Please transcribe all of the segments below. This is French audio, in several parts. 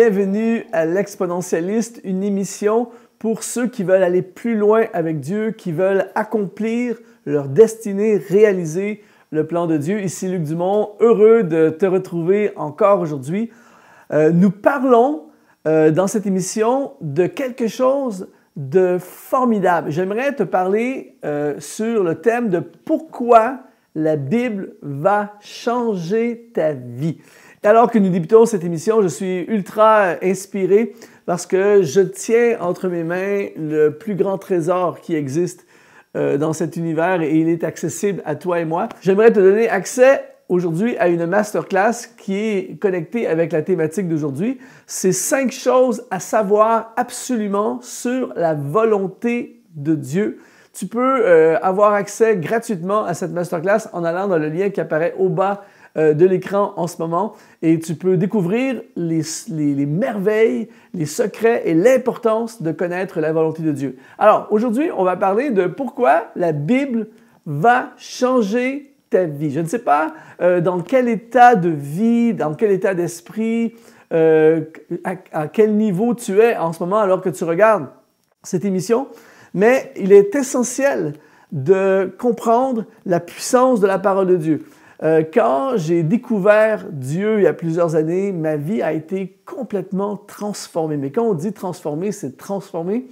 bienvenue à l'Exponentialiste, une émission pour ceux qui veulent aller plus loin avec Dieu, qui veulent accomplir leur destinée, réaliser le plan de Dieu. Ici Luc Dumont, heureux de te retrouver encore aujourd'hui. Euh, nous parlons euh, dans cette émission de quelque chose de formidable. J'aimerais te parler euh, sur le thème de pourquoi la Bible va changer ta vie. Alors que nous débutons cette émission, je suis ultra inspiré parce que je tiens entre mes mains le plus grand trésor qui existe euh, dans cet univers et il est accessible à toi et moi. J'aimerais te donner accès aujourd'hui à une masterclass qui est connectée avec la thématique d'aujourd'hui. C'est cinq choses à savoir absolument sur la volonté de Dieu. Tu peux euh, avoir accès gratuitement à cette masterclass en allant dans le lien qui apparaît au bas euh, de l'écran en ce moment et tu peux découvrir les, merveilles, les secrets et l'importance de connaître la volonté de Dieu. Alors, aujourd'hui, on va parler de pourquoi la Bible va changer ta vie. Je ne sais pas euh, dans quel état de vie, dans quel état d'esprit, euh, à quel niveau tu es en ce moment alors que tu regardes cette émission, mais il est essentiel de comprendre la puissance de la parole de Dieu. Euh, quand j'ai découvert Dieu il y a plusieurs années, ma vie a été complètement transformée. Mais quand on dit transformer, c'est transformer,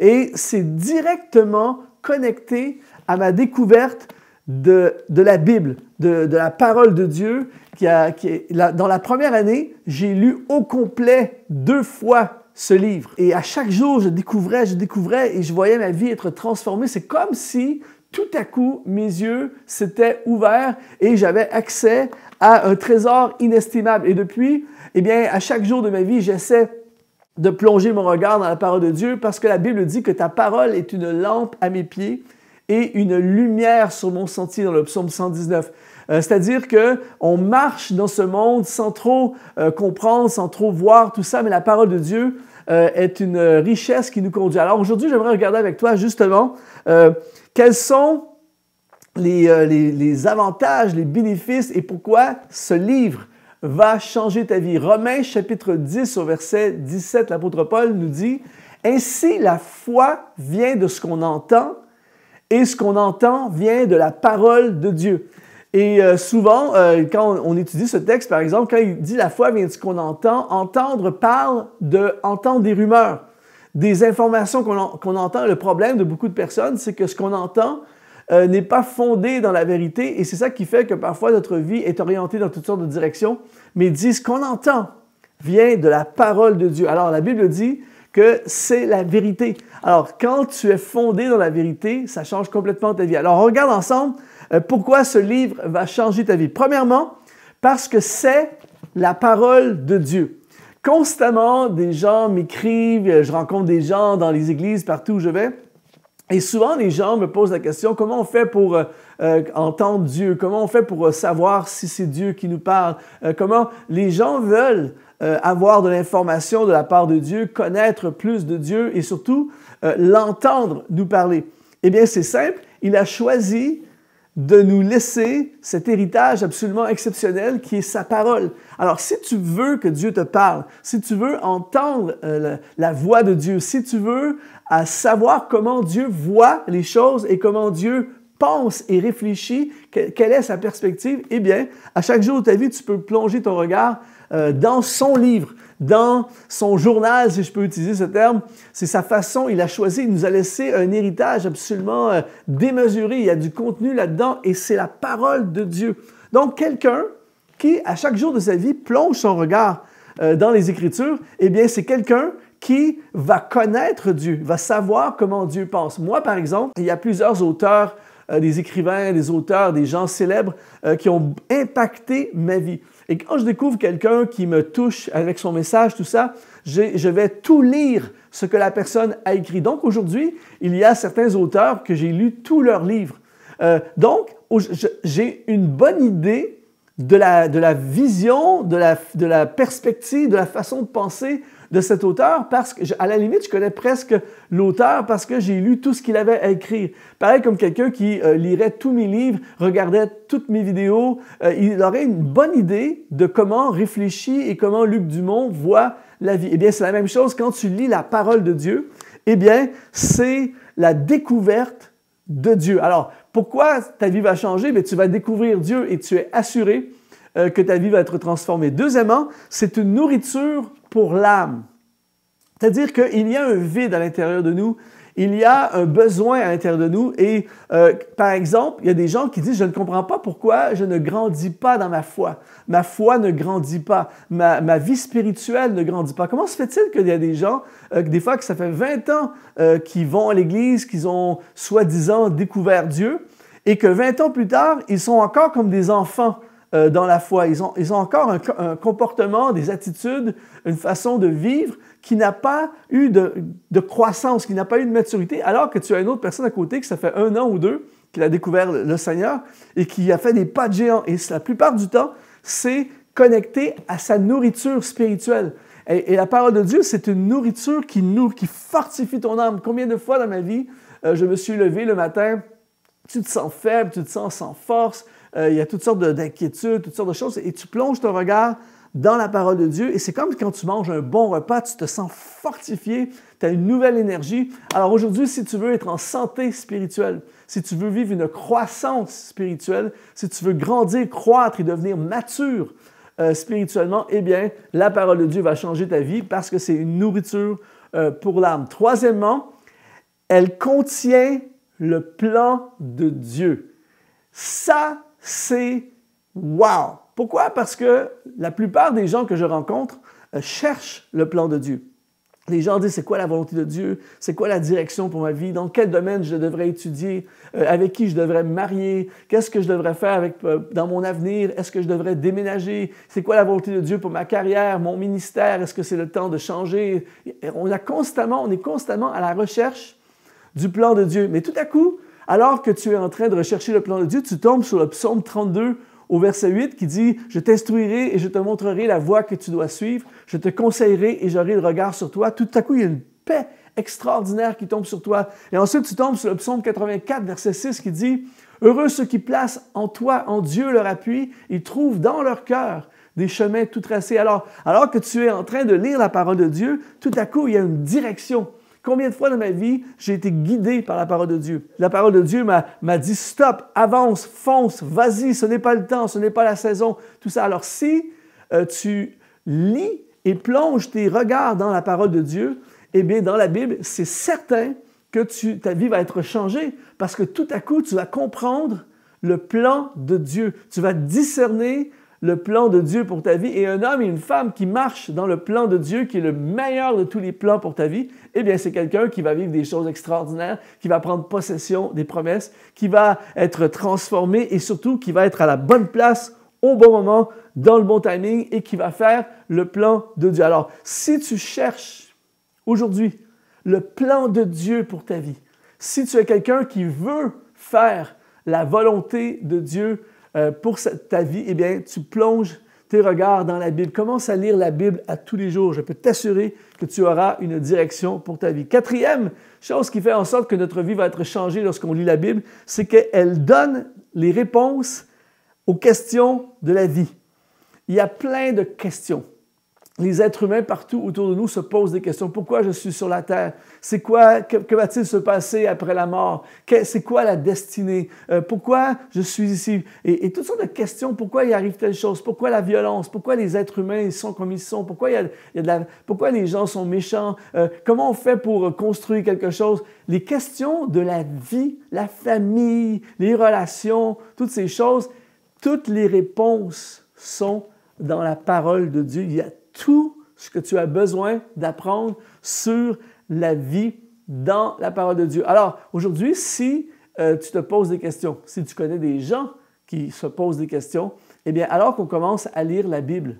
Et c'est directement connecté à ma découverte de, de la Bible, de, de, la parole de Dieu. Qui a, qui est, dans la première année, j'ai lu au complet deux fois ce livre. Et à chaque jour, je découvrais, je découvrais et je voyais ma vie être transformée. C'est comme si tout à coup, mes yeux s'étaient ouverts et j'avais accès à un trésor inestimable. Et depuis, eh bien, à chaque jour de ma vie, j'essaie de plonger mon regard dans la parole de Dieu parce que la Bible dit que ta parole est une lampe à mes pieds et une lumière sur mon sentier dans le psaume 119. Euh, c'est-à-dire que on marche dans ce monde sans trop euh, comprendre, sans trop voir tout ça, mais la parole de Dieu euh, est une richesse qui nous conduit. Alors aujourd'hui, j'aimerais regarder avec toi justement quels sont euh, les, avantages, les bénéfices et pourquoi ce livre va changer ta vie? Romains chapitre 10 au verset 17, l'apôtre Paul nous dit, Ainsi la foi vient de ce qu'on entend et ce qu'on entend vient de la parole de Dieu. Et euh, souvent, euh, quand on, étudie ce texte, par exemple, quand il dit la foi vient de ce qu'on entend, entendre parle de entendre des rumeurs des informations qu'on entend. Le problème de beaucoup de personnes, c'est que ce qu'on entend euh, n'est pas fondé dans la vérité et c'est ça qui fait que parfois notre vie est orientée dans toutes sortes de directions, mais dit ce qu'on entend vient de la parole de Dieu. Alors la Bible dit que c'est la vérité. Alors quand tu es fondé dans la vérité, ça change complètement ta vie. Alors regarde ensemble euh, pourquoi ce livre va changer ta vie. Premièrement, parce que c'est la parole de Dieu constamment, des gens m'écrivent, je rencontre des gens dans les églises, partout où je vais. Et souvent, les gens me posent la question, comment on fait pour euh, euh, entendre Dieu? Comment on fait pour euh, savoir si c'est Dieu qui nous parle? comment les gens veulent avoir de l'information de la part de Dieu, connaître plus de Dieu et surtout l'entendre nous parler? Eh bien, c'est simple, il a choisi de nous laisser cet héritage absolument exceptionnel qui est sa parole. Alors si tu veux que Dieu te parle, si tu veux entendre euh, la, voix de Dieu, si tu veux savoir comment Dieu voit les choses et comment Dieu pense et réfléchit, quelle est sa perspective, eh bien, à chaque jour de ta vie, tu peux plonger ton regard euh, dans son livre, dans son journal, si je peux utiliser ce terme. C'est sa façon, il a choisi, il nous a laissé un héritage absolument euh, démesuré. Il y a du contenu là-dedans et c'est la parole de Dieu. Donc, quelqu'un qui, à chaque jour de sa vie, plonge son regard euh, dans les Écritures, eh bien, c'est quelqu'un qui va connaître Dieu, va savoir comment Dieu pense. Moi, par exemple, il y a plusieurs auteurs euh, des écrivains, des auteurs, des gens célèbres euh, qui ont impacté ma vie. Et quand je découvre quelqu'un qui me touche avec son message, tout ça, je vais tout lire ce que la personne a écrit. Donc aujourd'hui, il y a certains auteurs que j'ai lu tous leurs livres. Euh, donc, j'ai une bonne idée de la, vision, de la, de la perspective, de la façon de penser de cet auteur parce que, à la limite, je connais presque l'auteur parce que j'ai lu tout ce qu'il avait à écrire. Pareil comme quelqu'un qui euh, lirait tous mes livres, regardait toutes mes vidéos, euh, il aurait une bonne idée de comment réfléchit et comment Luc Dumont voit la vie. Eh bien, c'est la même chose quand tu lis la parole de Dieu. Eh bien, c'est la découverte de Dieu. Alors, pourquoi ta vie va changer? Mais tu vas découvrir Dieu et tu es assuré euh, que ta vie va être transformée. Deuxièmement, c'est une nourriture pour l'âme. C'est-à-dire qu'il y a un vide à l'intérieur de nous, il y a un besoin à l'intérieur de nous. Et euh, par exemple, il y a des gens qui disent, je ne comprends pas pourquoi je ne grandis pas dans ma foi. Ma foi ne grandit pas. Ma, vie spirituelle ne grandit pas. Comment se fait-il qu'il y a des gens, euh, des fois que ça fait 20 ans euh, qu'ils vont à l'Église, qu'ils ont soi-disant découvert Dieu, et que 20 ans plus tard, ils sont encore comme des enfants euh, dans la foi. Ils ont, encore un, comportement, des attitudes, une façon de vivre qui n'a pas eu de, croissance, qui n'a pas eu de maturité, alors que tu as une autre personne à côté qui ça fait un an ou deux qu'il a découvert le Seigneur et qui a fait des pas de géant. Et la plupart du temps, c'est connecté à sa nourriture spirituelle. Et, la parole de Dieu, c'est une nourriture qui nous, qui fortifie ton âme. Combien de fois dans ma vie, euh, je me suis levé le matin, tu te sens faible, tu te sens sans force, euh, il y a toutes sortes d'inquiétudes, toutes sortes de choses, et tu plonges ton regard dans la parole de Dieu, et c'est comme quand tu manges un bon repas, tu te sens fortifié, tu as une nouvelle énergie. Alors aujourd'hui, si tu veux être en santé spirituelle, si tu veux vivre une croissance spirituelle, si tu veux grandir, croître et devenir mature euh, spirituellement, eh bien, la parole de Dieu va changer ta vie parce que c'est une nourriture euh, pour l'âme. Troisièmement, elle contient le plan de Dieu. Ça, c'est wow. Pourquoi? Parce que la plupart des gens que je rencontre euh, cherchent le plan de Dieu. Les gens disent, c'est quoi la volonté de Dieu? C'est quoi la direction pour ma vie? Dans quel domaine je devrais étudier? Euh, avec qui je devrais me marier? Qu'est-ce que je devrais faire euh, dans mon avenir? Est-ce que je devrais déménager? C'est quoi la volonté de Dieu pour ma carrière, mon ministère? Est-ce que c'est le temps de changer? on, constamment, on est constamment à la recherche du plan de Dieu. Mais tout à coup, alors que tu es en train de rechercher le plan de Dieu, tu tombes sur le psaume 32 au verset 8 qui dit, Je t'instruirai et je te montrerai la voie que tu dois suivre, je te conseillerai et j'aurai le regard sur toi. Tout à coup, il y a une paix extraordinaire qui tombe sur toi. Et ensuite, tu tombes sur le psaume 84, verset 6 qui dit, Heureux ceux qui placent en toi, en Dieu, leur appui, ils trouvent dans leur cœur des chemins tout tracés. Alors, alors que tu es en train de lire la parole de Dieu, tout à coup, il y a une direction Combien de fois dans ma vie j'ai été guidé par la parole de Dieu? La parole de Dieu m'a dit stop, avance, fonce, vas-y, ce n'est pas le temps, ce n'est pas la saison, tout ça. Alors si euh, tu lis et plonges tes regards dans la parole de Dieu, eh bien dans la Bible, c'est certain que tu, ta vie va être changée parce que tout à coup, tu vas comprendre le plan de Dieu. Tu vas discerner le plan de Dieu pour ta vie et un homme et une femme qui marchent dans le plan de Dieu qui est le meilleur de tous les plans pour ta vie, eh bien c'est quelqu'un qui va vivre des choses extraordinaires, qui va prendre possession des promesses, qui va être transformé et surtout qui va être à la bonne place au bon moment, dans le bon timing et qui va faire le plan de Dieu. Alors, si tu cherches aujourd'hui le plan de Dieu pour ta vie, si tu es quelqu'un qui veut faire la volonté de Dieu euh, pour ta vie, eh bien, tu plonges tes regards dans la Bible. Commence à lire la Bible à tous les jours. Je peux t'assurer que tu auras une direction pour ta vie. Quatrième chose qui fait en sorte que notre vie va être changée lorsqu'on lit la Bible, c'est qu'elle donne les réponses aux questions de la vie. Il y a plein de questions les êtres humains partout autour de nous se posent des questions. Pourquoi je suis sur la terre? C'est quoi? Que, va-t-il se passer après la mort? C'est quoi la destinée? Euh, pourquoi je suis ici? Et, toutes sortes de questions. Pourquoi il arrive telle chose? Pourquoi la violence? Pourquoi les êtres humains sont comme ils sont? Pourquoi, il y a, de pourquoi les gens sont méchants? Euh, comment on fait pour construire quelque chose? Les questions de la vie, la famille, les relations, toutes ces choses, toutes les réponses sont dans la parole de Dieu tout ce que tu as besoin d'apprendre sur la vie dans la parole de Dieu. Alors, aujourd'hui, si euh, tu te poses des questions, si tu connais des gens qui se posent des questions, eh bien, alors qu'on commence à lire la Bible,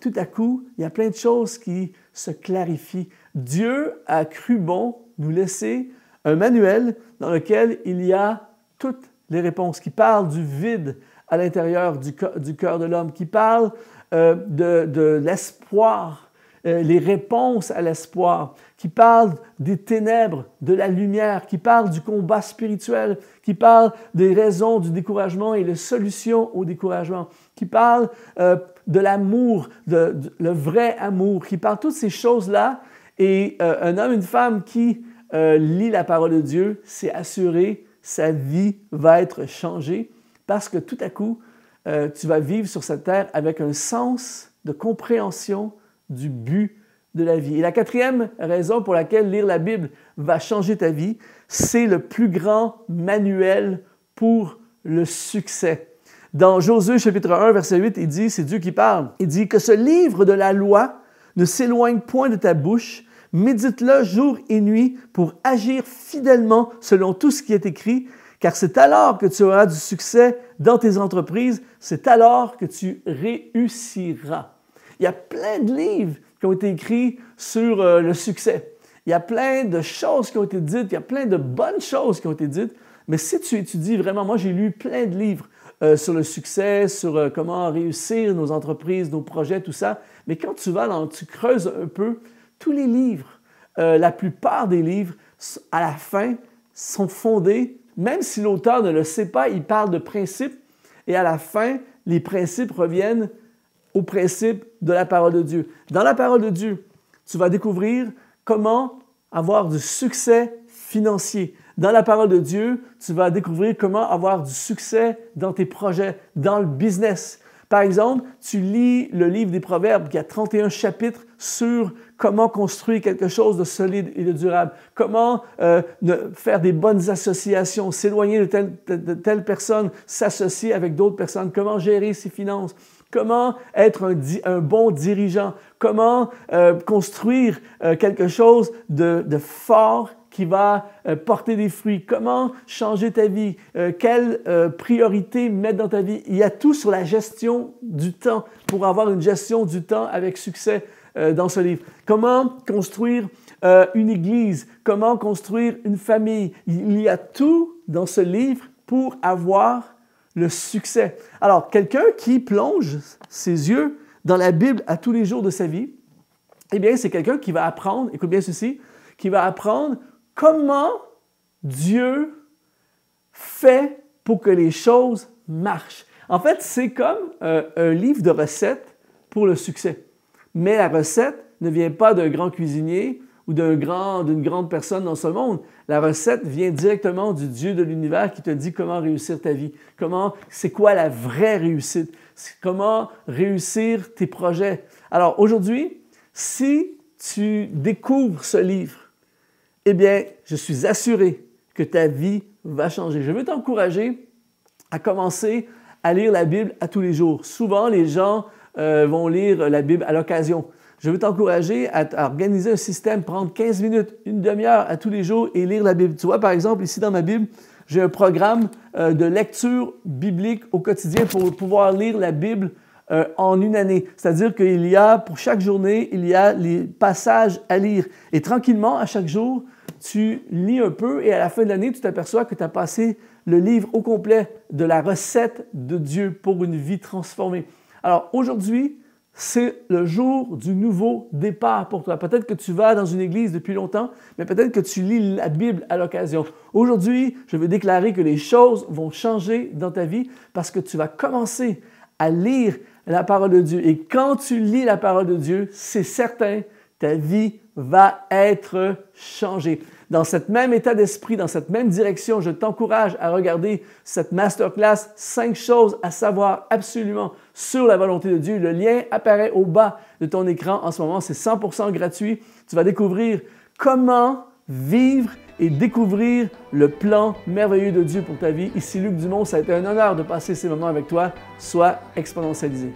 tout à coup, il y a plein de choses qui se clarifient. Dieu a cru bon nous laisser un manuel dans lequel il y a toutes les réponses, qui parle du vide à l'intérieur du, du cœur de l'homme, qui parle euh, de, l'espoir, euh, les réponses à l'espoir, qui parle des ténèbres, de la lumière, qui parle du combat spirituel, qui parle des raisons du découragement et les solutions au découragement, qui parle euh, de l'amour, le vrai amour, qui parle toutes ces choses-là. Et un homme, une femme qui lit la parole de Dieu, c'est assuré, sa vie va être changée parce que tout à coup, euh, tu vas vivre sur cette terre avec un sens de compréhension du but de la vie. Et la quatrième raison pour laquelle lire la Bible va changer ta vie, c'est le plus grand manuel pour le succès. Dans Josué chapitre 1, verset 8, il dit, c'est Dieu qui parle, il dit que ce livre de la loi ne s'éloigne point de ta bouche, médite-le jour et nuit pour agir fidèlement selon tout ce qui est écrit car c'est alors que tu auras du succès dans tes entreprises, c'est alors que tu réussiras. Il y a plein de livres qui ont été écrits sur euh, le succès. Il y a plein de choses qui ont été dites, il y a plein de bonnes choses qui ont été dites, mais si tu étudies vraiment, moi j'ai lu plein de livres euh, sur le succès, sur euh, comment réussir nos entreprises, nos projets, tout ça, mais quand tu vas là, tu creuses un peu, tous les livres, la plupart des livres, à la fin, sont fondés même si l'auteur ne le sait pas, il parle de principes et à la fin, les principes reviennent aux principes de la parole de Dieu. Dans la parole de Dieu, tu vas découvrir comment avoir du succès financier. Dans la parole de Dieu, tu vas découvrir comment avoir du succès dans tes projets, dans le business. Par exemple, tu lis le livre des Proverbes qui a 31 chapitres sur comment construire quelque chose de solide et de durable, comment euh, faire des bonnes associations, s'éloigner de telle, personne, s'associer avec d'autres personnes, comment gérer ses finances comment être un, bon dirigeant, comment euh, construire euh, quelque chose de, fort qui va porter des fruits, comment changer ta vie, quelles priorités mettre dans ta vie. Il y a tout sur la gestion du temps pour avoir une gestion du temps avec succès. Euh, dans ce livre. Comment construire euh, une église, comment construire une famille. Il y a tout dans ce livre pour avoir le succès. Alors, quelqu'un qui plonge ses yeux dans la Bible à tous les jours de sa vie, eh bien, c'est quelqu'un qui va apprendre, écoute bien ceci, qui va apprendre comment Dieu fait pour que les choses marchent. En fait, c'est comme euh, un livre de recettes pour le succès. Mais la recette ne vient pas d'un grand cuisinier ou d'un grand, d'une grande personne dans ce monde. La recette vient directement du Dieu de l'univers qui te dit comment réussir ta vie, comment, c'est quoi la vraie réussite, comment réussir tes projets. Alors aujourd'hui, si tu découvres ce livre, eh bien, je suis assuré que ta vie va changer. Je veux t'encourager à commencer à lire la Bible à tous les jours. Souvent, les gens euh, vont lire la Bible à l'occasion. Je veux t'encourager à, organiser un système, prendre 15 minutes, une demi-heure à tous les jours et lire la Bible. Tu vois, par exemple, ici dans ma Bible, j'ai un programme euh, de lecture biblique au quotidien pour pouvoir lire la Bible euh, en une année. C'est-à-dire qu'il y a, pour chaque journée, il y a les passages à lire. Et tranquillement, à chaque jour, tu lis un peu et à la fin de l'année, tu t'aperçois que tu as passé le livre au complet de la recette de Dieu pour une vie transformée. Alors aujourd'hui, c'est le jour du nouveau départ pour toi. Peut-être que tu vas dans une église depuis longtemps, mais peut-être que tu lis la Bible à l'occasion. Aujourd'hui, je veux déclarer que les choses vont changer dans ta vie parce que tu vas commencer à lire la parole de Dieu. Et quand tu lis la parole de Dieu, c'est certain, ta vie va être changée dans ce même état d'esprit, dans cette même direction, je t'encourage à regarder cette masterclass, 5 choses à savoir absolument sur la volonté de Dieu. Le lien apparaît au bas de ton écran en ce moment, c'est 100% gratuit. Tu vas découvrir comment vivre et découvrir le plan merveilleux de Dieu pour ta vie. Ici Luc Dumont, ça a été un honneur de passer ces moments avec toi. Sois exponentialisé.